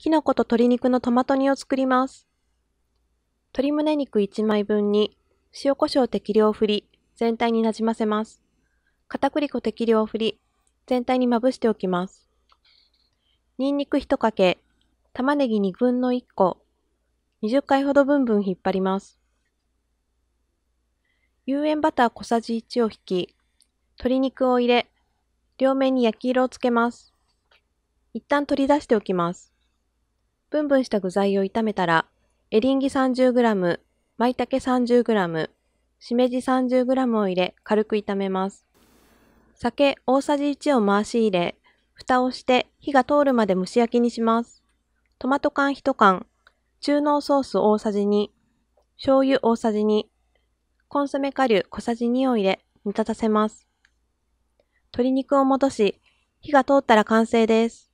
きのこと鶏肉のトマト煮を作ります。鶏胸肉1枚分に塩コショウ適量振り、全体になじませます。片栗粉適量振り、全体にまぶしておきます。にんにく1かけ、玉ねぎ2分の1個、20回ほどぶんぶん引っ張ります。有塩バター小さじ1を引き、鶏肉を入れ、両面に焼き色をつけます。一旦取り出しておきます。ぶんぶんした具材を炒めたら、エリンギ 30g、舞茸 30g、しめじ 30g を入れ、軽く炒めます。酒大さじ1を回し入れ、蓋をして火が通るまで蒸し焼きにします。トマト缶1缶、中濃ソース大さじ2、醤油大さじ2、コンソメ顆粒小さじ2を入れ、煮立たせます。鶏肉を戻し、火が通ったら完成です。